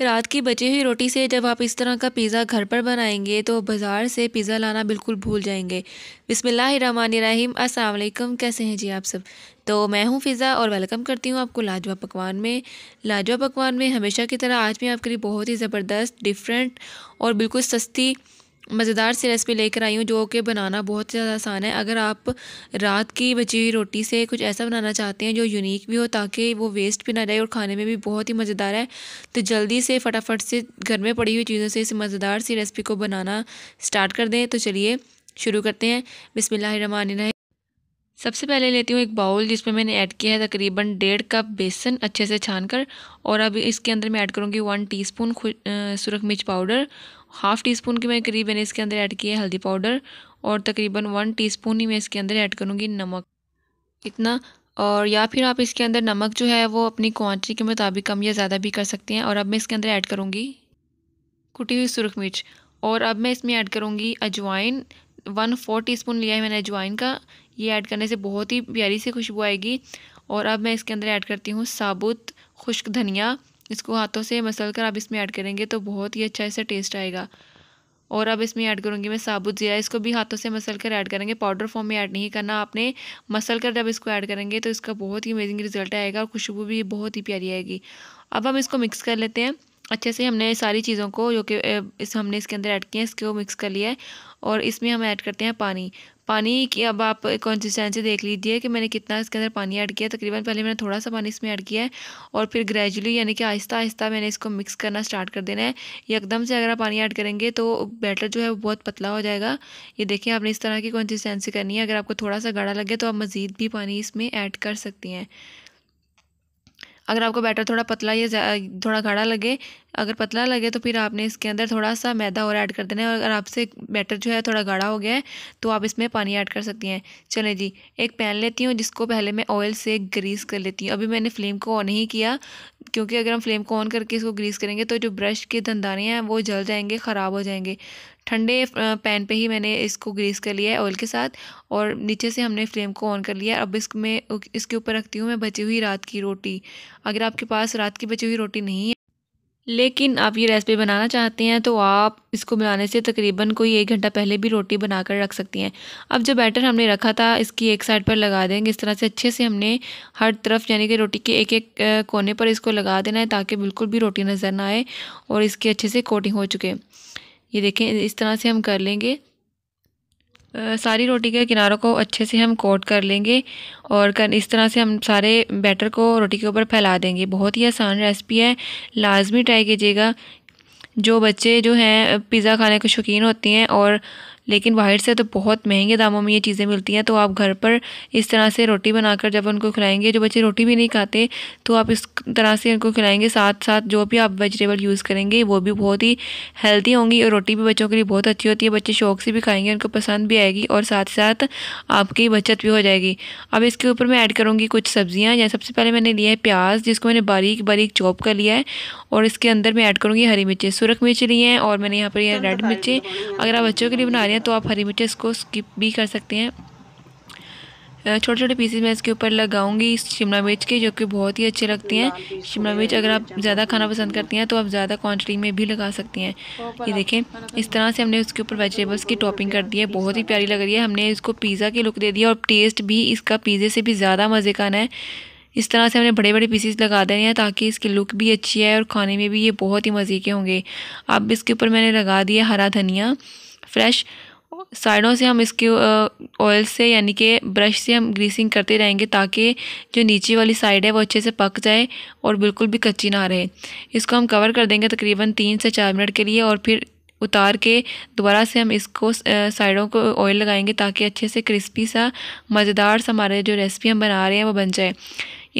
रात की बची हुई रोटी से जब आप इस तरह का पिज़्ज़ा घर पर बनाएंगे तो बाज़ार से पिज़्ज़ा लाना बिल्कुल भूल जाएंगे बिसमीम अस्सलाम कैसे हैं जी आप सब तो मैं हूं फ़िज़ा और वेलकम करती हूं आपको लाजवा पकवान में लाजवा पकवान में हमेशा की तरह आज भी आपके लिए बहुत ही ज़बरदस्त डिफरेंट और बिल्कुल सस्ती मज़ेदार सी रेसिपी लेकर आई हूँ जो कि बनाना बहुत ज़्यादा आसान है अगर आप रात की बची हुई रोटी से कुछ ऐसा बनाना चाहते हैं जो यूनिक भी हो ताकि वो वेस्ट भी ना जाए और खाने में भी बहुत ही मज़ेदार है तो जल्दी से फटाफट से घर में पड़ी हुई चीज़ों से इस मज़ेदार सी रेसिपी को बनाना स्टार्ट कर दें तो चलिए शुरू करते हैं बिसमिल्ल सबसे पहले लेती हूँ एक बाउल जिसमें मैंने ऐड किया है तकरीबन डेढ़ कप बेसन अच्छे से छान कर और अब इसके अंदर मैं ऐड करूँगी वन टीस्पून सुरख मिर्च पाउडर हाफ़ टी स्पून के मैं करीब मैंने इसके अंदर ऐड किया है हल्दी पाउडर और तकरीबन वन स्पून ही मैं इसके अंदर ऐड करूँगी नमक इतना और या फिर आप इसके अंदर नमक जो है वो अपनी क्वांटिटी के मुताबिक कम या ज़्यादा भी कर सकते हैं और अब मैं इसके अंदर ऐड करूँगी कुटी हुई सुरख मिर्च और अब मैं इसमें ऐड करूँगी अजवाइन वन फोर टी स्पून लिया है मैंने अजवाइन का ये ऐड करने से बहुत ही प्यारी सी खुशबू आएगी और अब मैं इसके अंदर ऐड करती हूँ साबुत खुश्क धनिया इसको हाथों से मसल कर आप इसमें ऐड करेंगे तो बहुत ही अच्छा इससे टेस्ट आएगा और अब इसमें ऐड करूँगी मैं साबुत ज़ीरा इसको भी हाथों से मसल कर ऐड करेंगे पाउडर फॉर्म में ऐड नहीं करना आपने मसल कर जब इसको ऐड करेंगे तो इसका बहुत ही अमेजिंग रिजल्ट आएगा और खुशबू भी बहुत ही प्यारी आएगी अब हम इसको मिक्स कर लेते हैं अच्छे से हमने सारी चीज़ों को जो कि इस हमने इसके अंदर ऐड किए हैं इसको मिक्स कर लिया है और इसमें हम ऐड करते हैं पानी पानी की अब आप कंसिस्टेंसी देख लीजिए कि मैंने कितना इसके अंदर पानी ऐड किया तकरीबन पहले मैंने थोड़ा सा पानी इसमें ऐड किया है और फिर ग्रेजुअली यानी कि आहिस्ता आहिस्ता मैंने इसको मिक्स करना स्टार्ट कर देना है एकदम से अगर आप पानी ऐड करेंगे तो बैटर जो है वो बहुत पतला हो जाएगा ये देखिए आपने इस तरह की कंसिस्टेंसी करनी है अगर आपको थोड़ा सा गाढ़ा लगे तो आप मज़ीद भी पानी इसमें ऐड कर सकती हैं अगर आपको बैटर थोड़ा पतला या थोड़ा गाढ़ा लगे अगर पतला लगे तो फिर आपने इसके अंदर थोड़ा सा मैदा और ऐड कर देना है और अगर आपसे बैटर जो है थोड़ा गाढ़ा हो गया है तो आप इसमें पानी ऐड कर सकती हैं चलें जी एक पैन लेती हूँ जिसको पहले मैं ऑयल से ग्रीस कर लेती हूँ अभी मैंने फ्लेम को ऑन ही किया क्योंकि अगर हम फ्लेम को ऑन करके इसको ग्रीस करेंगे तो जो ब्रश के धंधारे हैं वो जल जाएंगे ख़राब हो जाएंगे ठंडे पैन पे ही मैंने इसको ग्रीस कर लिया है ऑयल के साथ और नीचे से हमने फ्लेम को ऑन कर लिया अब इसमें इसके ऊपर रखती हूँ मैं बची हुई रात की रोटी अगर आपके पास रात की बची हुई रोटी नहीं है लेकिन आप ये रेसिपी बनाना चाहते हैं तो आप इसको बनाने से तकरीबन कोई एक घंटा पहले भी रोटी बनाकर रख सकती हैं अब जो बैटर हमने रखा था इसकी एक साइड पर लगा देंगे इस तरह से अच्छे से हमने हर तरफ यानी कि रोटी के एक एक कोने पर इसको लगा देना है ताकि बिल्कुल भी रोटी नज़र ना आए और इसकी अच्छे से कोटिंग हो चुके ये देखें इस तरह से हम कर लेंगे सारी रोटी के किनारों को अच्छे से हम कोट कर लेंगे और कर इस तरह से हम सारे बैटर को रोटी के ऊपर फैला देंगे बहुत ही आसान रेसिपी है लाजमी ट्राई कीजिएगा जो बच्चे जो हैं पिज़्ज़ा खाने के शौकीन होती हैं और लेकिन बाहर से तो बहुत महंगे दामों में ये चीज़ें मिलती हैं तो आप घर पर इस तरह से रोटी बनाकर जब उनको खिलाएंगे जो बच्चे रोटी भी नहीं खाते तो आप इस तरह से उनको खिलाएंगे साथ साथ जो भी आप वेजिटेबल यूज़ करेंगे वो भी बहुत ही हेल्दी होंगी और रोटी भी बच्चों के लिए बहुत अच्छी होती है बच्चे शौक से भी खाएंगे उनको पसंद भी आएगी और साथ साथ आपकी बचत भी हो जाएगी अब इसके ऊपर मैं ऐड करूँगी कुछ सब्ज़ियाँ या सबसे पहले मैंने लिया है प्याज जिसको मैंने बारीक बारीक चॉप कर लिया है और इसके अंदर मैं ऐड करूँगी हरी मिर्चें सुरख मिर्च लिए हैं और मैंने यहाँ पर यह रेड मिर्चें अगर आप बच्चों के लिए बना रहे हैं तो आप हरी मिर्च इसको स्किप भी कर सकते हैं छोटे छोटे पीसेस मैं इसके ऊपर लगाऊंगी शिमला मिर्च के जो कि बहुत ही अच्छे लगती हैं शिमला मिर्च अगर आप ज़्यादा खाना पसंद करती हैं तो आप ज़्यादा क्वांटिटी में भी लगा सकती हैं ये देखें इस तरह से हमने उसके ऊपर वेजिटेबल्स की टॉपिंग कर दी है बहुत ही प्यारी लग रही है हमने इसको पिज़्ज़ा की लुक दे दी और टेस्ट भी इसका पिज़्ज़े से भी ज़्यादा मज़े का आना है इस तरह से हमने बड़े बड़े पीसेस लगा देने हैं ताकि इसकी लुक भी अच्छी है और खाने में भी ये बहुत ही मज़े के होंगे अब इसके ऊपर मैंने लगा दिया हरा धनिया फ्रेश साइडों से हम इसके ऑयल से यानी कि ब्रश से हम ग्रीसिंग करते रहेंगे ताकि जो नीचे वाली साइड है वो अच्छे से पक जाए और बिल्कुल भी कच्ची ना रहे इसको हम कवर कर देंगे तकरीबन तीन से चार मिनट के लिए और फिर उतार के दोबारा से हम इसको साइडों को ऑयल लगाएंगे ताकि अच्छे से क्रिस्पी सा मज़ेदार सा हमारे जो रेसिपी हम बना रहे हैं वो बन जाए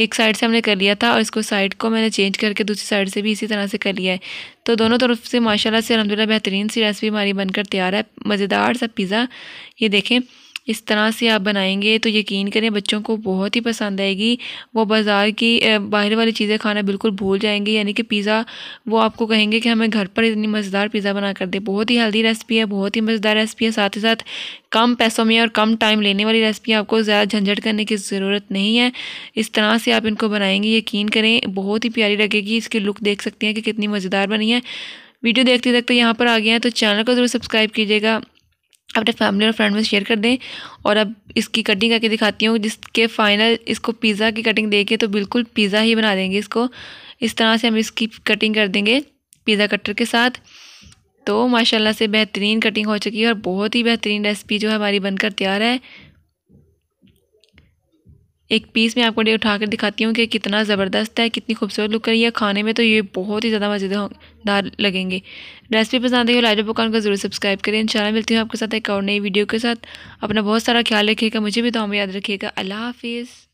एक साइड से हमने कर लिया था और इसको साइड को मैंने चेंज करके दूसरी साइड से भी इसी तरह से कर लिया है तो दोनों तरफ से माशाल्लाह से अलहमदिल्ला बेहतरीन सी रेसिपी हमारी बनकर तैयार है मज़ेदार सा पिज़्ज़ा ये देखें इस तरह से आप बनाएंगे तो यकीन करें बच्चों को बहुत ही पसंद आएगी वो बाज़ार की बाहर वाली चीज़ें खाना बिल्कुल भूल जाएंगे यानी कि पिज़्ज़ा वो आपको कहेंगे कि हमें घर पर इतनी मज़ेदार पिज़्ज़ा बना कर दे बहुत ही हेल्दी रेसिपी है बहुत ही मज़ेदार रेसिपी है साथ ही साथ कम पैसों में और कम टाइम लेने वाली रेसिपी आपको ज़्यादा झंझट करने की ज़रूरत नहीं है इस तरह से आप इनको बनाएंगे यकीन करें बहुत ही प्यारी लगेगी इसकी लुक देख सकते हैं कि कितनी मज़ेदार बनी है वीडियो देखते देखते यहाँ पर आ गया है तो चैनल को ज़रूर सब्सक्राइब कीजिएगा अपने फैमिली और फ्रेंड में शेयर कर दें और अब इसकी कटिंग करके दिखाती हूँ जिसके फाइनल इसको पिज़्ज़ा की कटिंग देके तो बिल्कुल पिज़्ज़ा ही बना देंगे इसको इस तरह से हम इसकी कटिंग कर देंगे पिज़्ज़ा कटर के साथ तो माशाल्लाह से बेहतरीन कटिंग हो चुकी है और बहुत ही बेहतरीन रेसिपी जो हमारी बनकर तैयार है एक पीस में आपको उठा कर दिखाती हूँ कि कितना ज़बरदस्त है कितनी खूबसूरत लुक करिए है खाने में तो ये बहुत ही ज़्यादा मज़ेदार लगेंगे रेसिपी पसंद आई हो लाइट पकवान को ज़रूर सब्सक्राइब करें इंशाल्लाह मिलती हूँ आपके साथ एक और नई वीडियो के साथ अपना बहुत सारा ख्याल रखिएगा मुझे भी तो हमें याद रखिएगा अल्लाह हाफिज़